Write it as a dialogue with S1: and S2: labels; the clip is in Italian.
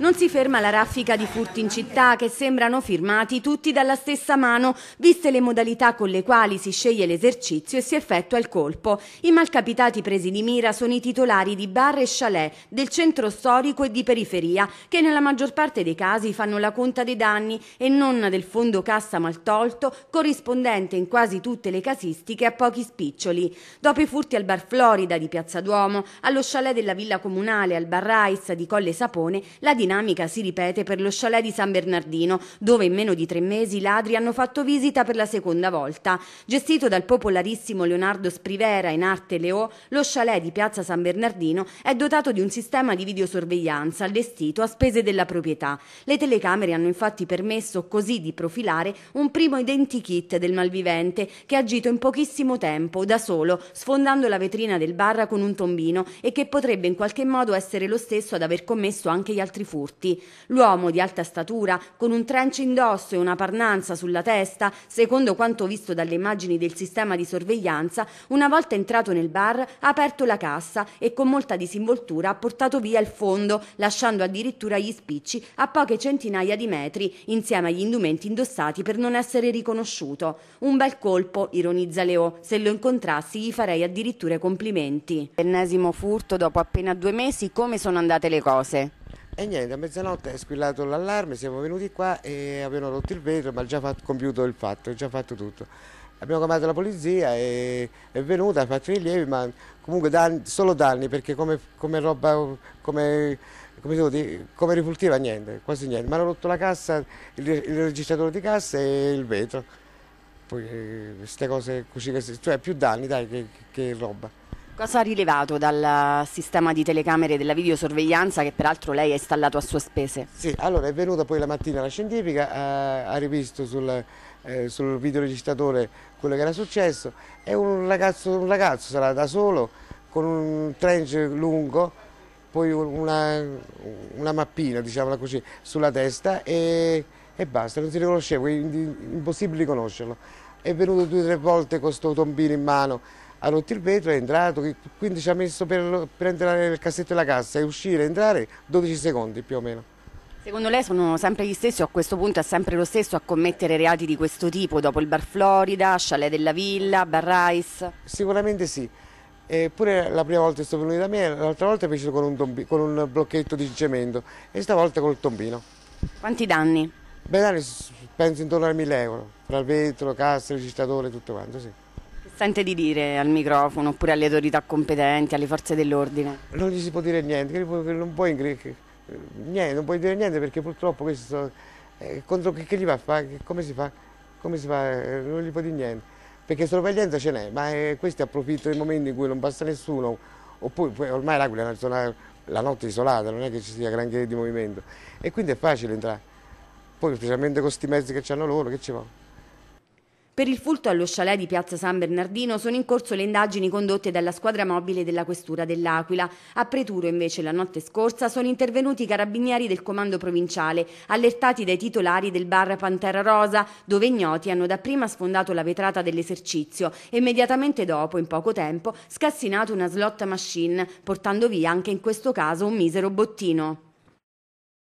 S1: Non si ferma la raffica di furti in città che sembrano firmati tutti dalla stessa mano, viste le modalità con le quali si sceglie l'esercizio e si effettua il colpo. I malcapitati presi di mira sono i titolari di bar e chalet, del centro storico e di periferia, che nella maggior parte dei casi fanno la conta dei danni e non del fondo cassa maltolto, corrispondente in quasi tutte le casistiche a pochi spiccioli. Dopo i furti al bar Florida di Piazza Duomo, allo chalet della Villa Comunale, al bar Rice di Colle Sapone, la dinamica dinamica si ripete per lo chalet di San Bernardino, dove in meno di tre mesi i ladri hanno fatto visita per la seconda volta. Gestito dal popolarissimo Leonardo Sprivera in arte Leo, lo chalet di Piazza San Bernardino è dotato di un sistema di videosorveglianza allestito a spese della proprietà. Le telecamere hanno infatti permesso così di profilare un primo identikit del malvivente che ha agito in pochissimo tempo, da solo, sfondando la vetrina del bar con un tombino e che potrebbe in qualche modo essere lo stesso ad aver commesso anche gli altri furti furti. L'uomo di alta statura, con un trench indosso e una parnanza sulla testa, secondo quanto visto dalle immagini del sistema di sorveglianza, una volta entrato nel bar ha aperto la cassa e con molta disinvoltura ha portato via il fondo, lasciando addirittura gli spicci a poche centinaia di metri, insieme agli indumenti indossati per non essere riconosciuto. Un bel colpo, ironizza Leo, se lo incontrassi gli farei addirittura complimenti. Ennesimo furto dopo appena due mesi, come sono andate le
S2: cose? E niente, a mezzanotte è squillato l'allarme, siamo venuti qua e avevano rotto il vetro, ma già fatto, compiuto il fatto, già fatto tutto. Abbiamo chiamato la polizia e è venuta, ha fatto i rilievi, ma comunque danni, solo danni, perché come, come roba, come, come, dire, come rifultiva niente, quasi niente. Ma hanno rotto la cassa, il, il registratore di cassa e il vetro. Poi queste eh, cose così, cioè più danni dai che, che roba.
S1: Cosa ha rilevato dal sistema di telecamere della videosorveglianza che
S2: peraltro lei ha installato a sue spese? Sì, allora è venuta poi la mattina la scientifica, ha, ha rivisto sul, eh, sul videoregistratore quello che era successo, è un ragazzo, un ragazzo sarà da solo con un trench lungo, poi una, una mappina diciamola così sulla testa e, e basta, non si riconosceva, quindi impossibile riconoscerlo. È venuto due o tre volte con questo tombino in mano, ha rotto il vetro, è entrato, quindi ci ha messo per prendere il cassetto della cassa e uscire, entrare 12 secondi più o meno.
S1: Secondo lei sono sempre gli stessi o a questo punto è sempre lo stesso a commettere reati di questo tipo dopo il Bar Florida, Chalet della Villa, Bar Rice?
S2: Sicuramente sì. Eppure la prima volta sono venuto da me, l'altra volta fecero con con un blocchetto di cemento e stavolta col tombino. Quanti danni? Beh, danni penso intorno a 1000 euro, fra il vetro, cassa, registratore, tutto quanto, sì sente di dire al
S1: microfono oppure alle autorità competenti, alle forze dell'ordine?
S2: Non gli si può dire niente, non puoi, niente, non puoi dire niente perché purtroppo questo, eh, contro che, gli va a fare, come si fa, come si fa, eh, non gli può dire niente, perché sorveglianza ce n'è, ma eh, questi approfittano dei momenti in cui non passa nessuno, oppure ormai l'Aquila è una zona, la notte isolata, non è che ci sia granché di movimento e quindi è facile entrare, poi specialmente con questi mezzi che hanno loro, che ci vanno.
S1: Per il furto allo chalet di Piazza San Bernardino sono in corso le indagini condotte dalla squadra mobile della Questura dell'Aquila. A Preturo, invece, la notte scorsa sono intervenuti i carabinieri del comando provinciale, allertati dai titolari del bar Pantera Rosa, dove ignoti hanno dapprima sfondato la vetrata dell'esercizio e immediatamente dopo, in poco tempo, scassinato una slot machine, portando via anche in questo caso un misero bottino.